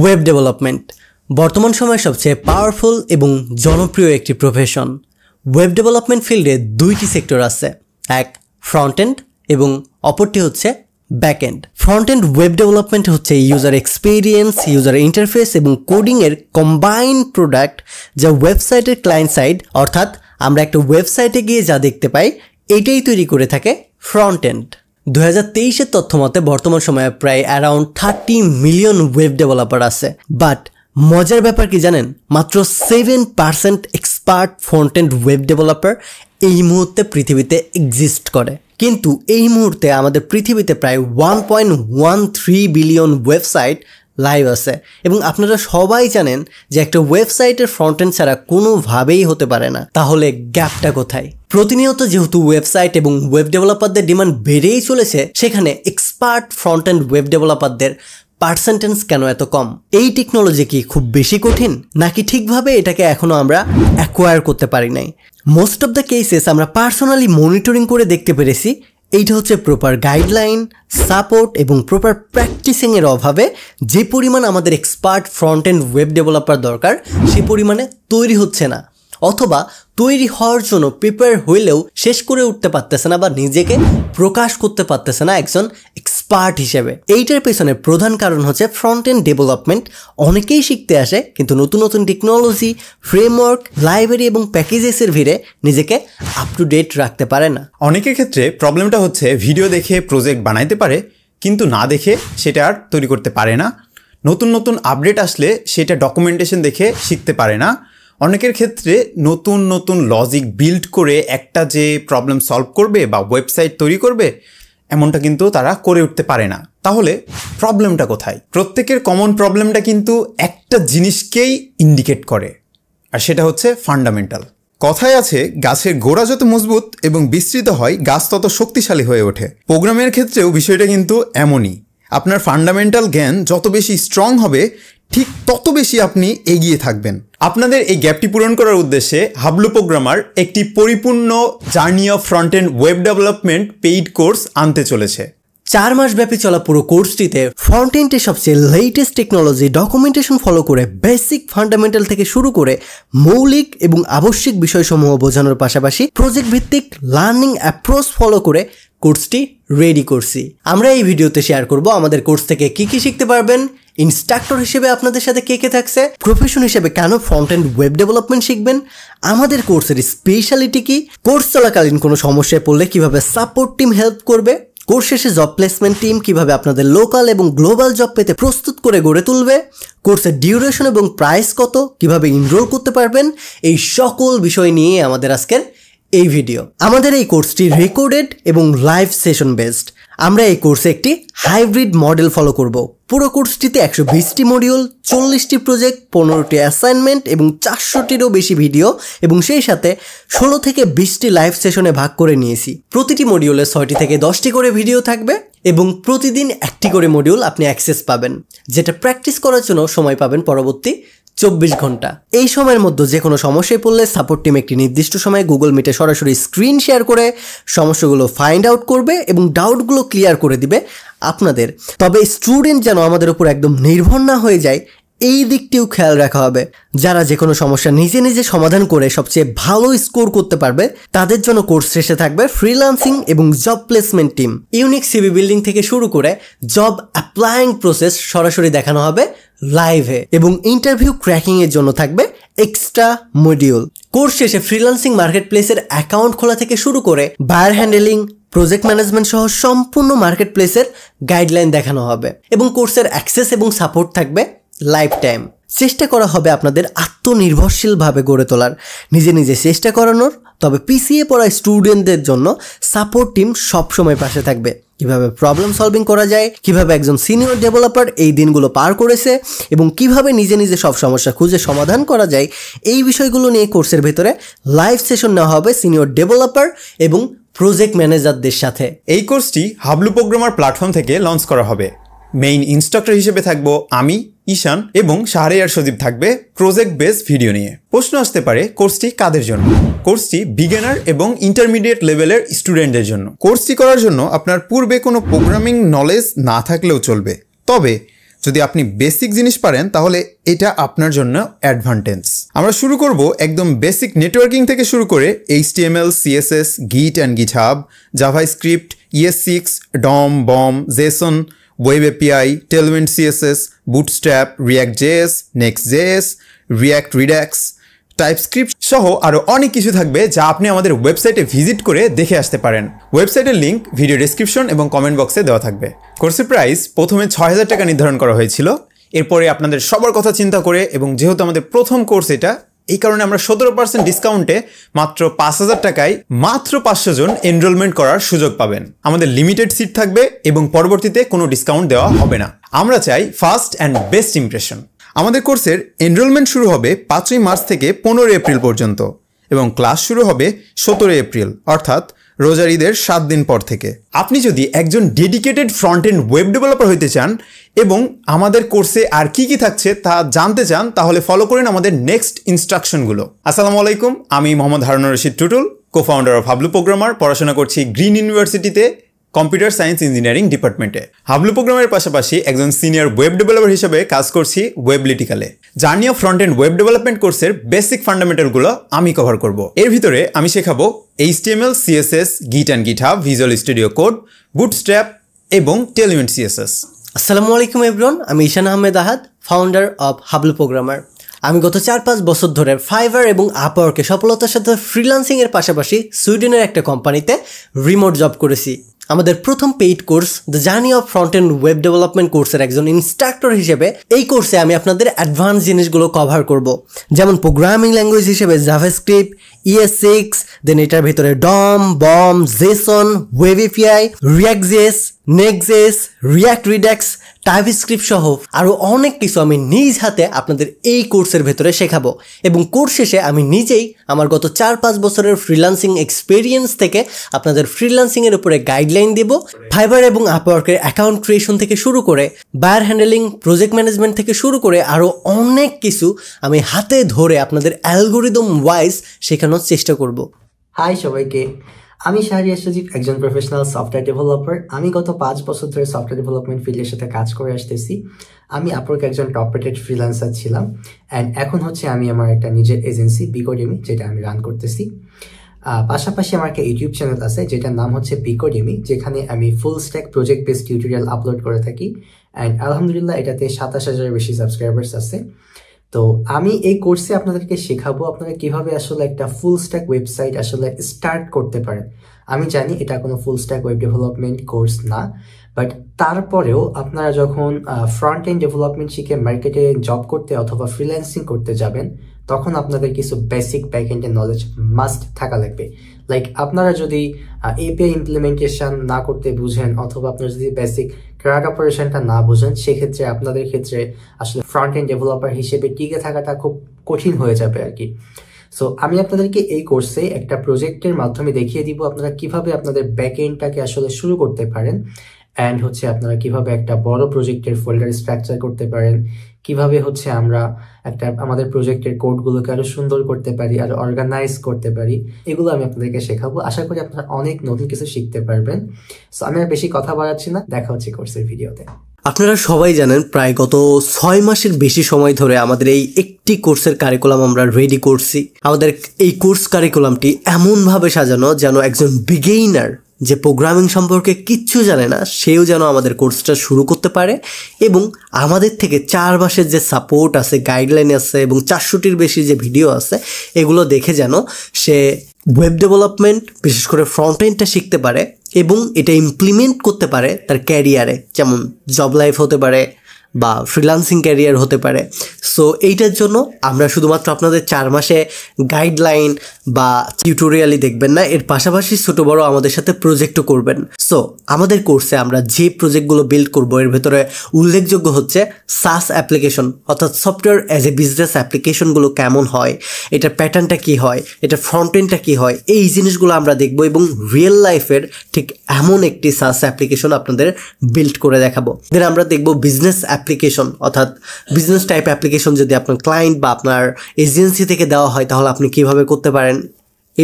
Web development বর্তমান সময়ে সবচেয়ে পাওয়ারফুল এবং জনপ্রিয় একটি প্রফেশন ওয়েব ডেভেলপমেন্ট ফিল্ডে দুইটি সেক্টর আছে এক ফ্রন্ট এন্ড এবং অপরটি হচ্ছে back end front end web development হচ্ছে ইউজার এক্সপিরিয়েন্স ইউজার ইন্টারফেস এবং কোডিংয়ের কম্বাইন্ড প্রোডাক্ট যা ওয়েবসাইটের ক্লায়েন্ট সাইড অর্থাৎ আমরা একটা ওয়েবসাইটে গিয়ে যা দেখতে পাই এটাই তৈরি করে থাকে ফ্রন্ট এন্ড দু হাজার তেইশের তথ্য মতে বর্তমান সময়ে প্রায় around thirty million web developer আছে বাট মজার ব্যাপার কি জানেন মাত্র seven percent expert frontend web developer এই মুহূর্তে পৃথিবীতে এক্সিস্ট করে কিন্তু এই মুহূর্তে আমাদের পৃথিবীতে প্রায় one point one three billion website live আছে এবং আপনারা সবাই জানেন যে একটা ওয়েবসাইটের ফ্রন্ট এন্ড ছাড়া কোনোভাবেই হতে পারে না তাহলে গ্যাপটা কোথায় প্রতিনিয়ত যেহেতু ওয়েবসাইট এবং ওয়েব ডেভেলপারদের ডিমান্ড বেড়েই চলেছে সেখানে এক্সপার্ট ফ্রন্ট এন্ড ওয়েব ডেভেলপারদের পার্সেন্টেন্স কেন এত কম এই টেকনোলজি কি খুব বেশি কঠিন নাকি ঠিকভাবে এটাকে এখনও আমরা অ্যাকোয়ার করতে পারি নাই মোস্ট অফ দ্য কেসেস আমরা পার্সোনালি মনিটরিং করে দেখতে পেরেছি এইটা হচ্ছে প্রপার গাইডলাইন সাপোর্ট এবং প্রপার প্র্যাকটিসিংয়ের অভাবে যে পরিমাণ আমাদের expert front end web developer দরকার সে পরিমাণে তৈরি হচ্ছে না অথবা তৈরি হওয়ার জন্য প্রিপেয়ার হইলেও শেষ করে উঠতে পারতেছে না বা নিজেকে প্রকাশ করতে পারতেছে না একজন পার্ট হিসেবে এইটার পেছনে প্রধান কারণ হচ্ছে ফ্রন্ট এন্ড ডেভেলপমেন্ট অনেকেই শিখতে আসে কিন্তু নতুন নতুন টেকনোলজি ফ্রেমওয়ার্ক লাইব্রেরি এবং প্যাকেজেসের ভিড়ে নিজেকে আপ টু ডেট রাখতে পারে না অনেকের ক্ষেত্রে প্রবলেমটা হচ্ছে ভিডিও দেখে প্রজেক্ট বানাইতে পারে কিন্তু না দেখে সেটা আর তৈরি করতে পারে না নতুন নতুন আপডেট আসলে সেটা ডকুমেন্টেশন দেখে শিখতে পারে না অনেকের ক্ষেত্রে নতুন নতুন লজিক বিল্ড করে একটা যে প্রবলেম সলভ করবে বা ওয়েবসাইট তৈরি করবে এমনটা কিন্তু তারা করে উঠতে পারে না তাহলে প্রবলেমটা কোথায় প্রত্যেকের কমন প্রবলেমটা কিন্তু একটা জিনিসকেই ইন্ডিকেট করে আর সেটা হচ্ছে ফান্ডামেন্টাল কথায় আছে গাছের গোড়া যত মজবুত এবং বিস্তৃত হয় গাছ তত শক্তিশালী হয়ে ওঠে প্রোগ্রামের ক্ষেত্রেও বিষয়টা কিন্তু এমনই আপনার ফান্ডামেন্টাল জ্ঞান যত বেশি স্ট্রং হবে ঠিক তত বেশি আপনি এগিয়ে থাকবেন আপনাদের এই গ্যাপটি পূরণ করার উদ্দেশ্যে হাবলু প্রোগ্রামার একটি পরিপূর্ণ journey of front end web development paid course আনতে চলেছে চার মাস ব্যাপী চলা পুরো কোর্সটিতে ফ্রন্ট এন্ডের সবচেয়ে লেটেস্ট টেকনোলজি ডকুমেন্টেশন ফলো করে বেসিক ফান্ডামেন্টাল থেকে শুরু করে মৌলিক এবং আবশ্যিক বিষয়সমূহ বোঝানোর পাশাপাশি প্রজেক্ট ভিত্তিক লার্নিং অ্যাপ্রোচ ফলো করে কোর্সটি রেডি করছি আমরা এই ভিডিওতে শেয়ার করব আমাদের কোর্স থেকে কি কি শিখতে পারবেন ইনস্ট্রাক্টর হিসেবে আপনাদের সাথে কে কে থাকছে প্রফেশন হিসেবে কেন ফ্রন্ট অ্যান্ড ওয়েব ডেভেলপমেন্ট শিখবেন আমাদের কোর্সের স্পেশালিটি কি কোর্স চলাকালীন কোনো সমস্যায় পড়লে কিভাবে সাপোর্ট টিম হেল্প করবে কোর্স শেষে জব প্লেসমেন্ট টিম কিভাবে আপনাদের লোকাল এবং গ্লোবাল জব পেতে প্রস্তুত করে গড়ে তুলবে কোর্সের ডিউরেশন এবং প্রাইস কত কিভাবে ইনরোল করতে পারবেন এই সকল বিষয় নিয়ে আমাদের আজকের এই ভিডিও আমাদের এই কোর্সটি রেকর্ডেড এবং লাইভ সেশন বেসড আমরা এই কোর্সে একটি হাইব্রিড মডেল ফলো করব পুরো কোর্সটিতে একশো বিশটি মডিউল চল্লিশটি প্রজেক্ট পনেরোটি অ্যাসাইনমেন্ট এবং চারশোটিরও বেশি ভিডিও এবং সেই সাথে ষোলো থেকে বিশটি লাইভ সেশনে ভাগ করে নিয়েছি প্রতিটি মডিউলে ছয়টি থেকে দশটি করে ভিডিও থাকবে এবং প্রতিদিন একটি করে মডিউল আপনি অ্যাক্সেস পাবেন যেটা প্র্যাকটিস করার জন্য সময় পাবেন পরবর্তী চব্বিশ ঘন্টা এই সময়ের মধ্যে যে কোনো সমস্যায় পড়লে সাপোর্ট টিম একটি নির্দিষ্ট সময়ে গুগল মিটে সরাসরি স্ক্রিন শেয়ার করে সমস্যাগুলো ফাইন্ড আউট করবে এবং ডাউটগুলো ক্লিয়ার করে দিবে আপনাদের তবে স্টুডেন্ট যেন আমাদের উপর একদম নির্ভর না হয়ে যায় এই দিকটিও খেয়াল রাখা হবে যারা যে কোনো সমস্যা নিজে নিজে সমাধান করে সবচেয়ে ভালো স্কোর করতে পারবে তাদের জন্য কোর্স শেষে থাকবে ফ্রিলান্সিং এবং job placement team unique CV building থেকে শুরু করে জব অ্যাপ্লাইং প্রসেস সরাসরি দেখানো হবে লাইভে এবং ইন্টারভিউ ক্র্যাকিংয়ের জন্য থাকবে এক্সট্রা মডিউল কোর্স শেষে ফ্রিলান্সিং মার্কেট প্লেসের অ্যাকাউন্ট খোলা থেকে শুরু করে বায়ার হ্যান্ডেলিং প্রজেক্ট ম্যানেজমেন্ট সহ সম্পূর্ণ মার্কেট প্লেসের গাইডলাইন দেখানো হবে এবং কোর্সের অ্যাক্সেস এবং সাপোর্ট থাকবে লাইফ টাইম চেষ্টা করা হবে আপনাদের আত্মনির্ভরশীলভাবে গড়ে তোলার নিজে নিজে চেষ্টা করানোর তবে পিছিয়ে পড়া স্টুডেন্টদের জন্য সাপোর্ট টিম সবসময় পাশে থাকবে কিভাবে প্রবলেম সলভিং করা যায় কিভাবে একজন সিনিয়র ডেভেলপার এই দিনগুলো পার করেছে এবং কিভাবে নিজে নিজে সব সমস্যা খুঁজে সমাধান করা যায় এই বিষয়গুলো নিয়ে কোর্সের ভেতরে লাইভ সেশন নেওয়া হবে সিনিয়র ডেভেলপার এবং প্রজেক্ট ম্যানেজারদের সাথে এই কোর্সটি হাবলু প্রোগ্রামার প্ল্যাটফর্ম থেকে লঞ্চ করা হবে মেইন ইনস্ট্রাক্টর হিসেবে থাকবো আমি ঈশান এবং শাহরিয়ার সজীব থাকবে প্রজেক্ট বেস ভিডিও নিয়ে প্রশ্ন আসতে পারে কোর্সটি কাদের জন্য কোর্সটি বিজ্ঞানার এবং ইন্টারমিডিয়েট লেভেলের স্টুডেন্টদের জন্য কোর্সটি করার জন্য আপনার পূর্বে কোনো প্রোগ্রামিং নলেজ না থাকলেও চলবে তবে যদি আপনি বেসিক জিনিস পারেন তাহলে এটা আপনার জন্য অ্যাডভান্টেজ আমরা শুরু করব একদম বেসিক নেটওয়ার্কিং থেকে শুরু করে HTML CSS Git and GitHub script ES six DOM BOM JSON web API Tailwind CSS Bootstrap React JS Next JS React Redux TypeScript সহ আরও অনেক কিছু থাকবে যা আপনি আমাদের ওয়েবসাইটে ভিজিট করে দেখে আসতে পারেন ওয়েবসাইটের লিঙ্ক ভিডিও ডিসক্রিপশন এবং কমেন্ট বক্সে দেওয়া থাকবে কোর্সের প্রাইস প্রথমে ছয় হাজার টাকা নির্ধারণ করা হয়েছিল এরপরে আপনাদের সবার কথা চিন্তা করে এবং যেহেতু আমাদের প্রথম কোর্স এটা এই কারণে আমরা সতেরো পার্সেন্ট ডিসকাউন্টে মাত্র পাঁচ হাজার টাকায় মাত্র পাঁচশো জন এনরোলমেন্ট করার সুযোগ পাবেন আমাদের লিমিটেড সিট থাকবে এবং পরবর্তীতে কোনো ডিসকাউন্ট দেওয়া হবে না আমরা চাই ফার্স্ট অ্যান্ড বেস্ট ইমপ্রেশন আমাদের কোর্সের এনরোলমেন্ট শুরু হবে পাঁচই মার্চ থেকে পনেরোই এপ্রিল পর্যন্ত এবং ক্লাস শুরু হবে সতেরোই এপ্রিল অর্থাৎ রোজার ঈদের সাত দিন পর থেকে আপনি যদি একজন dedicated front end web developer হইতে চান এবং আমাদের কোর্সে আর কি কি থাকছে তা জানতে চান তাহলে ফলো করুন আমাদের নেক্সট ইনস্ট্রাকশনগুলো আসসালামু আলাইকুম আমি Mohammad Harun Rashid Tutul co founder of Hablu programmer পড়াশোনা করছি গ্রিন ইউনিভার্সিটিতে কম্পিউটার সায়েন্স ইঞ্জিনিয়ারিং ডিপার্টমেন্টে হাবলু প্রোগ্রামের পাশাপাশি একজন সিনিয়র ওয়েব ডেভেলপার হিসেবে কাজ করছি ওয়েব লিটিকালে journey of front end web development কোর্সের বেসিক ফান্ডামেন্টালগুলো আমি কভার করব এর ভিতরে আমি শেখাবো HTML CSS Git and GitHub Visual Studio Code Bootstrap এবং টেলিমেন্ট সিএসএস আসসালামু আলাইকুম এভরন আমি Ishan Ahmed Ahad founder of Hablu programmer আমি গত চার পাঁচ বছর ধরে ফাইবার এবং আপওয়ার্কে সফলতার সাথে ফ্রিলান্সিংয়ের পাশাপাশি সুইডেনের একটা কোম্পানিতে রিমোট জব করেছি আমাদের প্রথম paid course the journey of front end web development কোর্সের একজন ইনস্ট্রাক্টর হিসেবে এই কোর্সে আমি আপনাদের অ্যাডভান্স জিনিসগুলো কভার করব যেমন প্রোগ্রামিং ল্যাঙ্গুয়েজ হিসেবে জাভাস্ক্রিপ্ট ইএস সিক্স দেন এটার ভেতরে DOM BOM JSON web API React Next JS React Redux TypeScript সহ আরও অনেক কিছু আমি নিজ হাতে আপনাদের এই কোর্সের ভেতরে শেখাবো এবং কোর্স শেষে আমি নিজেই আমার গত চার পাঁচ বছরের ফ্রিলান্সিং এক্সপিরিয়েন্স থেকে আপনাদের ফ্রিলান্সিংয়ের উপরে গাইডলাইন দেব ফাইবার এবং আপওয়ার্কের অ্যাকাউন্ট ক্রিয়েশন থেকে শুরু করে বায়ার হ্যান্ডেলিং প্রজেক্ট ম্যানেজমেন্ট থেকে শুরু করে আরও অনেক কিছু আমি হাতে ধরে আপনাদের অ্যালগোরিদম ওয়াইজ শেখানোর চেষ্টা করব হাই সবাইকে আমি শাহরি সজীব একজন প্রফেশনাল সফটওয়্যার ডেভেলপার আমি গত পাঁচ বছর ধরে সফটওয়্যার ডেভেলপমেন্ট ফিল্ডের সাথে কাজ করে আসতেছি আমি আপনাকে একজন টপ রেটেড ফ্রিল্যান্সার ছিলাম অ্যান্ড এখন হচ্ছে আমি আমার একটা নিজের এজেন্সি বিকোডেমি যেটা আমি রান করতেছি পাশাপাশি আমার একটা ইউটিউব চ্যানেল আছে যেটার নাম হচ্ছে বিকোডেমি যেখানে আমি full stack project base tutorial upload করে থাকি অ্যান্ড আলহামদুলিল্লাহ এটাতে সাতাশ হাজারের বেশি সাবস্ক্রাইবার্স আছে তো আমি এই কোর্সে আপনাদেরকে শেখাবো আপনারা কিভাবে আসলে একটা ফুল স্ট্যাক ওয়েবসাইট আসলে স্টার্ট করতে পারেন আমি জানি এটা কোনো full stack web development course না বাট তারপরেও আপনারা যখন ফ্রন্ট এন্ড ডেভেলপমেন্ট শিখে মার্কেটে জব করতে অথবা ফ্রিল্যান্সিং করতে যাবেন তখন আপনাদের কিছু বেসিক ব্যাক এন্ডের নলেজ মাস্ট থাকা লাগবে লাইক আপনারা যদি এপিআই ইমপ্লিমেন্টেশন না করতে বুঝেন অথবা আপনারা যদি বেসিক ক্রাউড অপারেশনটা না বোঝেন সেক্ষেত্রে আপনাদের ক্ষেত্রে আসলে ফ্রন্ট এন্ড ডেভেলপার হিসেবে টিকে থাকাটা খুব কঠিন হয়ে যাবে আর কি সো আমি আপনাদেরকে এই কোর্সে একটা প্রজেক্টের মাধ্যমে দেখিয়ে দিব আপনারা কিভাবে আপনাদের ব্যাক এন্ডটাকে আসলে শুরু করতে পারেন অ্যান্ড হচ্ছে আপনারা কিভাবে একটা বড় প্রজেক্টের ফোল্ডার স্ট্রাকচার করতে পারেন কিভাবে হচ্ছে আমরা একটা আমাদের প্রজেক্টের কোডগুলোকে আরো সুন্দর করতে পারি আর অর্গানাইজ করতে পারি এগুলো আমি আপনাদেরকে শেখাবো আশা করি আপনারা অনেক নতুন কিছু শিখতে পারবেন সো আমি আর বেশি কথা বাড়াচ্ছি না দেখা হচ্ছে কোর্সের ভিডিওতে আপনারা সবাই জানেন প্রায় গত ছয় মাসের বেশি সময় ধরে আমাদের এই একটি কোর্সের কারিকুলাম আমরা রেডি করছি আমাদের এই কোর্স কারিকুলামটি এমনভাবে সাজানো যেন একজন বিগেইনার যে প্রোগ্রামিং সম্পর্কে কিচ্ছু জানে না সেও যেন আমাদের কোর্সটা শুরু করতে পারে এবং আমাদের থেকে চার মাসের যে সাপোর্ট আছে গাইডলাইন আছে এবং চারশোটির বেশি যে ভিডিও আছে এগুলো দেখে যেন সে ওয়েব ডেভেলপমেন্ট বিশেষ করে ফ্রন্ট শিখতে পারে এবং এটা ইমপ্লিমেন্ট করতে পারে তার ক্যারিয়ারে যেমন জব লাইফ হতে পারে বা ফ্রিলান্সিং ক্যারিয়ার হতে পারে সো এইটার জন্য আমরা শুধুমাত্র আপনাদের চার মাসে গাইডলাইন বা টিউটোরিয়ালই দেখবেন না এর পাশাপাশি ছোটো বড় আমাদের সাথে প্রজেক্টও করবেন সো আমাদের কোর্সে আমরা যে প্রজেক্টগুলো বিল্ড করব এর ভেতরে উল্লেখযোগ্য হচ্ছে সাস অ্যাপ্লিকেশন অর্থাৎ সফটওয়্যার অ্যাজ এ বিজনেস অ্যাপ্লিকেশনগুলো কেমন হয় এটার প্যাটার্নটা কি হয় এটা ফ্রন্টেনটা কি কী হয় এই জিনিসগুলো আমরা দেখব এবং রিয়েল লাইফের ঠিক এমন একটি সাস অ্যাপ্লিকেশন আপনাদের বিল্ড করে দেখাবো দেন আমরা দেখব বিজনেস অ্যাপ্লিকেশন অর্থাৎ বিজনেস টাইপ অ্যাপ্লিকেশন যদি আপনার ক্লায়েন্ট বা আপনার এজেন্সি থেকে দেওয়া হয় তাহলে আপনি কিভাবে করতে পারেন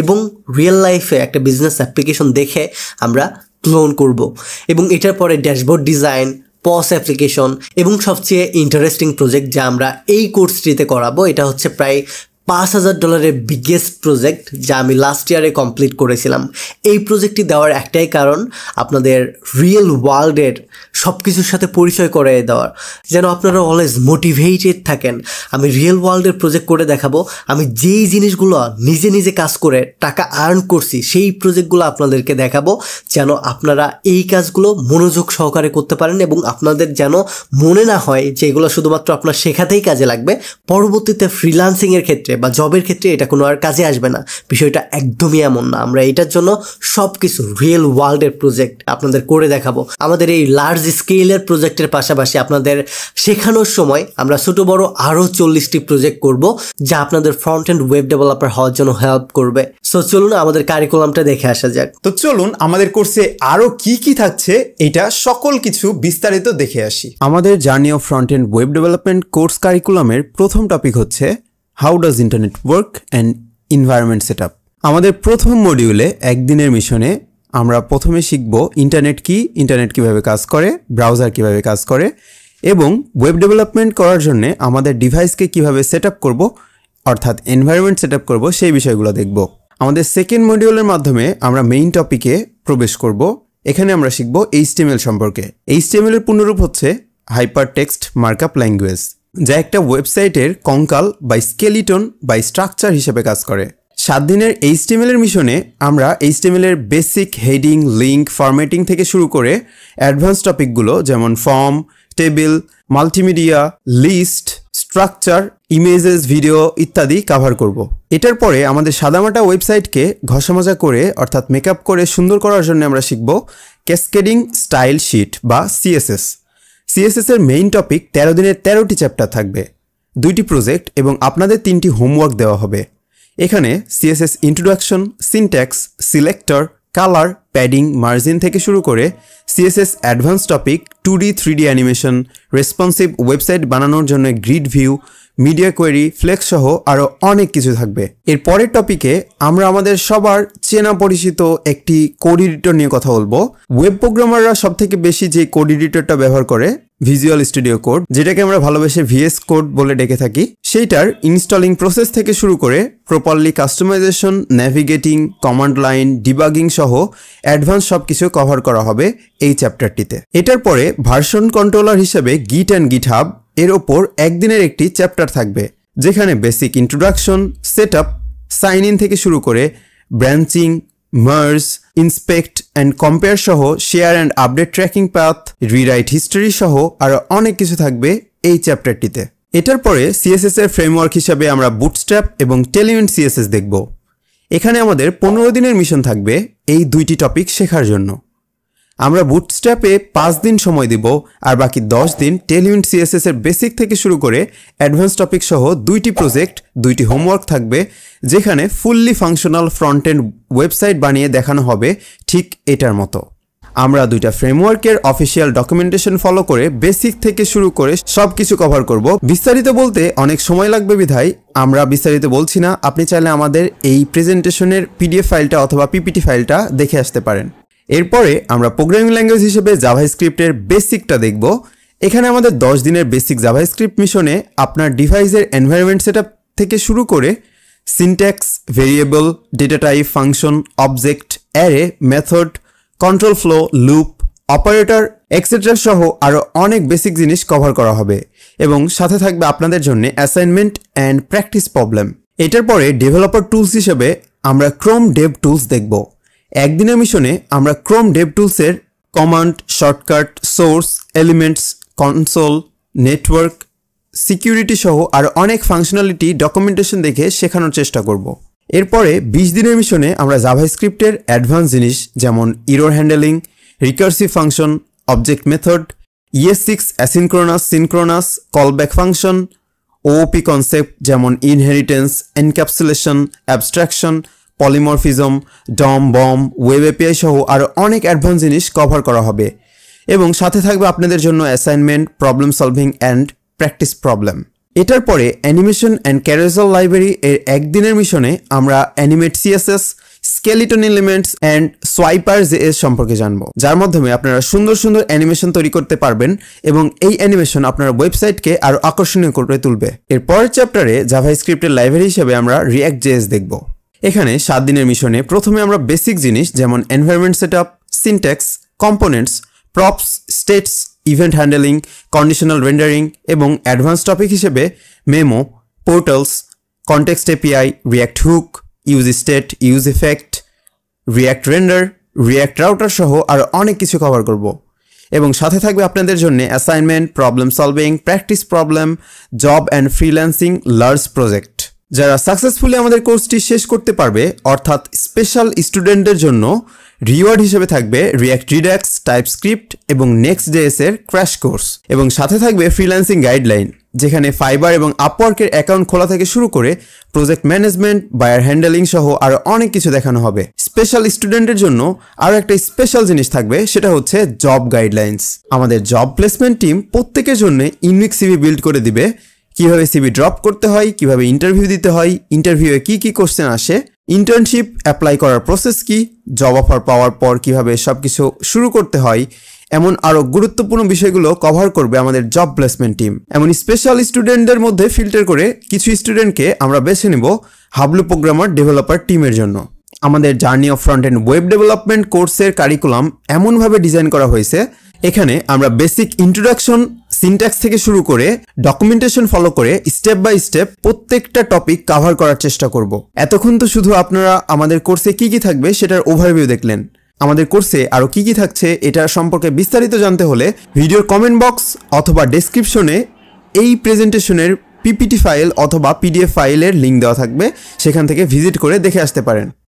এবং রিয়েল লাইফে একটা বিজনেস অ্যাপ্লিকেশন দেখে আমরা ক্লোন করব এবং এটার পরে ড্যাশবোর্ড ডিজাইন পস অ্যাপ্লিকেশন এবং সবচেয়ে ইন্টারেস্টিং প্রজেক্ট যা আমরা এই কোর্সটিতে করাবো এটা হচ্ছে প্রায় পাঁচ হাজার ডলারের বিগেস্ট প্রজেক্ট যা আমি লাস্ট ইয়ারে কমপ্লিট করেছিলাম এই প্রজেক্টটি দেওয়ার একটাই কারণ আপনাদের রিয়েল ওয়ার্ল্ডের সব কিছুর সাথে পরিচয় করে দেওয়ার যেন আপনারা অলওয়েজ মোটিভেটেড থাকেন আমি রিয়েল ওয়ার্ল্ডের প্রজেক্ট করে দেখাবো আমি যেই জিনিসগুলো নিজে নিজে কাজ করে টাকা আর্ন করছি সেই প্রজেক্টগুলো আপনাদেরকে দেখাবো যেন আপনারা এই কাজগুলো মনোযোগ সহকারে করতে পারেন এবং আপনাদের যেন মনে না হয় যে এগুলো শুধুমাত্র আপনার শেখাতেই কাজে লাগবে পরবর্তীতে ফ্রিলান্সিংয়ের ক্ষেত্রে বা জবের ক্ষেত্রে এটা কোনো আর কাজে আসবে না বিষয়টা একদমই এমন না আমরা এটার জন্য সব কিছু রিয়েল ওয়ার্ল্ডের প্রজেক্ট আপনাদের করে দেখাবো আমাদের এই লার্জ স্কেলের প্রজেক্টের পাশাপাশি আপনাদের শেখানোর সময় আমরা ছোট বড় আরও চল্লিশটি প্রজেক্ট করব যা আপনাদের ফ্রন্ট অ্যান্ড ওয়েব ডেভেলপার হওয়ার জন্য হেল্প করবে সো চলুন আমাদের কারিকুলামটা দেখে আসা যাক তো চলুন আমাদের কোর্সে আরও কি কি থাকছে এটা সকল কিছু বিস্তারিত দেখে আসি আমাদের journey of front end web development course কারিকুলামের প্রথম টপিক হচ্ছে how does internet work and environment set আমাদের প্রথম মডিউলে একদিনের মিশনে আমরা প্রথমে শিখব ইন্টারনেট কি ইন্টারনেট কিভাবে কাজ করে ব্রাউজার কিভাবে কাজ করে এবং ওয়েব ডেভেলপমেন্ট করার জন্য আমাদের ডিভাইসকে কিভাবে সেট আপ অর্থাৎ এনভায়রনমেন্ট সেট আপ করবো সেই বিষয়গুলো দেখব আমাদের সেকেন্ড মডিউলের মাধ্যমে আমরা মেইন টপিকে প্রবেশ করব এখানে আমরা শিখব এইচটিএমএল সম্পর্কে এইচটিএমএল এর পূর্ণরূপ হচ্ছে হাইপার টেক্সট মার্কআপ ল্যাঙ্গুয়েজ যা একটা ওয়েবসাইটের কঙ্কাল বা স্কেলিটন বা স্ট্রাকচার হিসেবে কাজ করে সাত দিনের এইচটিএমএলের মিশনে আমরা এইচটিএমএলের বেসিক হেডিং লিঙ্ক ফরম্যাটিং থেকে শুরু করে অ্যাডভান্স টপিকগুলো যেমন form table multimedia list structure images video ইত্যাদি কাভার করব। এটার পরে আমাদের সাদামাটা ওয়েবসাইটকে ঘষামজা করে অর্থাৎ মেকআপ করে সুন্দর করার জন্য আমরা শিখব ক্যাসকেডিং স্টাইল শিট বা সিএসএস সিএসএস এর মেইন টপিক তেরো দিনের তেরোটি চ্যাপ্টার থাকবে দুইটি প্রজেক্ট এবং আপনাদের তিনটি হোমওয়ার্ক দেওয়া হবে এখানে CSS introduction syntax selector colour padding margin থেকে শুরু করে CSS advance topic two D three D animation responsive website বানানোর জন্য grid view media query flex সহ আরও অনেক কিছু থাকবে এর পরের টপিকে আমরা আমাদের সবার চেনা পরিচিত একটি কোড এডিটর নিয়ে কথা বলবো ওয়েব প্রোগ্রামাররা সব থেকে বেশি যে কোড এডিটরটা ব্যবহার করে ভিজুয়াল স্টুডিও কোড যেটাকে আমরা ভালোবেসে ভিএস কোড বলে ডেকে থাকি সেইটার ইনস্টলিং প্রসেস থেকে শুরু করে properly customisation navigating command line debugging সহ অ্যাডভান্স সব কিছু কভার করা হবে এই চ্যাপ্টারটিতে এটার পরে ভার্সন কন্ট্রোলার হিসেবে গিট অ্যান্ড গিট হাব এর ওপর একদিনের একটি চ্যাপ্টার থাকবে যেখানে basic introduction set up sign in থেকে শুরু করে branching merge inspect and compare সহ share and update tracking path rewrite history সহ আরও অনেক কিছু থাকবে এই চ্যাপ্টারটিতে এটার পরে সিএসএস এর ফ্রেমওয়ার্ক হিসাবে আমরা বুটস্ট্র্যাপ এবং টেলিমেন্ট সিএসএস দেখব এখানে আমাদের পনেরো দিনের মিশন থাকবে এই দুইটি টপিক শেখার জন্য আমরা বুটস্ট্যাপে পাঁচ দিন সময় দিব আর বাকি দশ দিন টেলিউন্ট সিএসএস এর বেসিক থেকে শুরু করে অ্যাডভান্স টপিক সহ দুইটি প্রজেক্ট দুইটি হোমওয়ার্ক থাকবে যেখানে fully functional front end website বানিয়ে দেখানো হবে ঠিক এটার মতো আমরা দুইটা ফ্রেমওয়ার্কের অফিসিয়াল ডকুমেন্টেশন ফলো করে বেসিক থেকে শুরু করে সব কিছু কভার করব বিস্তারিত বলতে অনেক সময় লাগবে বিধায় আমরা বিস্তারিত বলছি না আপনি চাইলে আমাদের এই প্রেজেন্টেশনের পিডিএফ ফাইলটা অথবা পিপিটি ফাইলটা দেখে আসতে পারেন এরপরে আমরা প্রোগ্রামিং ল্যাঙ্গুয়েজ হিসেবে জাভাস্ক্রিপ্টের বেসিকটা দেখব এখানে আমাদের 10 দিনের বেসিক জাভাস্ক্রিপ্ট মিশনে আপনার ডিভাইসের এনভায়রনমেন্ট সেট থেকে শুরু করে syntax variable data type function object array method control flow loop operator extra সহ আরও অনেক বেসিক জিনিস কভার করা হবে এবং সাথে থাকবে আপনাদের জন্য অ্যাসাইনমেন্ট অ্যান্ড প্র্যাকটিস প্রবলেম এটার পরে ডেভেলপার টুলস হিসেবে আমরা ক্রোম ডেভ টুলস দেখব একদিনের মিশনে আমরা ক্রোম ডেভ টুলসের command shortcut source elements console network security সহ আর অনেক ফাংশনালিটি ডকুমেন্টেশন দেখে শেখানোর চেষ্টা করব এরপরে বিশ দিনের মিশনে আমরা জাভাস্ক্রিপ্টের অ্যাডভান্স জিনিস যেমন error handling recursive function object method ES six asynchronous synchronous callback function OOP concept যেমন inheritance encapsulation abstraction polymorphism DOM BOM web API সহ আরও অনেক অ্যাডভান্স জিনিস কভার করা হবে এবং সাথে থাকবে আপনাদের জন্য assignment problem solving and practice problem এটার পরে অ্যানিমেশন অ্যান্ড ক্যারেজাল লাইব্রেরি এর একদিনের মিশনে আমরা animate CSS skeleton elements and Swiper J S সম্পর্কে জানবো যার মাধ্যমে আপনারা সুন্দর সুন্দর অ্যানিমেশন তৈরি করতে পারবেন এবং এই অ্যানিমেশন আপনার ওয়েবসাইটকে আরও আকর্ষণীয় করে তুলবে এর পরের চ্যাপ্টারে জাভাই স্ক্রিপ্টের লাইব্রেরি হিসেবে আমরা রিয়াক্ট এস দেখবো এখানে সাত দিনের মিশনে প্রথমে আমরা বেসিক জিনিস যেমন environment set up syntax components props states event handling conditional rendering এবং অ্যাডভান্স টপিক হিসেবে memo portals context API React hook use state use effect React render React router সহ আরও অনেক কিছু কভার করব এবং সাথে থাকবে আপনাদের জন্য assignment problem solving practice problem job and freelancing large project যারা সাকসেসফুলি আমাদের কোর্সটি শেষ করতে পারবে অর্থাৎ স্পেশাল স্টুডেন্টদের জন্য রিওয়ার্ড হিসেবে থাকবে রিয়াক্ট রিডাক্স স্ক্রিপ্ট এবং নেক্সট জেএস এর ক্র্যাশ কোর্স এবং সাথে থাকবে ফ্রিল্যান্সিং গাইডলাইন যেখানে ফাইবার এবং আপওয়ার্কের অ্যাকাউন্ট খোলা থেকে শুরু করে প্রজেক্ট ম্যানেজমেন্ট বায়ার হ্যান্ডেলিং সহ আরও অনেক কিছু দেখানো হবে স্পেশাল স্টুডেন্টের জন্য আরও একটা স্পেশাল জিনিস থাকবে সেটা হচ্ছে জব গাইডলাইন্স আমাদের জব প্লেসমেন্ট টিম প্রত্যেকের জন্য ইউনিক সিভি বিল্ড করে দিবে কিভাবে সিবি ড্রপ করতে হয় কিভাবে ইন্টারভিউ দিতে হয় ইন্টারভিউয়ে কি কি কোশ্চেন আসে ইন্টার্নশিপ অ্যাপ্লাই করার প্রসেস কি জব অফার পাওয়ার পর কিভাবে সব কিছু শুরু করতে হয় এমন আরও গুরুত্বপূর্ণ বিষয়গুলো কভার করবে আমাদের জব প্লেসমেন্ট টিম এমন স্পেশাল স্টুডেন্টদের মধ্যে ফিল্টার করে কিছু স্টুডেন্টকে আমরা বেছে নেব হাবলু প্রোগ্রামার ডেভেলপার টিমের জন্য আমাদের journey of front and web development কোর্সের কারিকুলাম এমনভাবে ডিজাইন করা হয়েছে এখানে আমরা বেসিক ইন্ট্রোডাকশন সিনট্যাক্স থেকে শুরু করে ডকুমেন্টেশন ফলো করে স্টেপ বাই স্টেপ প্রত্যেকটা টপিক কাভার করার চেষ্টা করব এতক্ষণ তো শুধু আপনারা আমাদের কোর্সে কি কি থাকবে সেটার ওভারভিউ দেখলেন আমাদের কোর্সে আরও কি কি থাকছে এটা সম্পর্কে বিস্তারিত জানতে হলে ভিডিওর কমেন্ট বক্স অথবা ডেসক্রিপশনে এই প্রেজেন্টেশনের পিপিটি ফাইল অথবা পিডিএফ ফাইলের লিঙ্ক দেওয়া থাকবে সেখান থেকে ভিজিট করে দেখে আসতে পারেন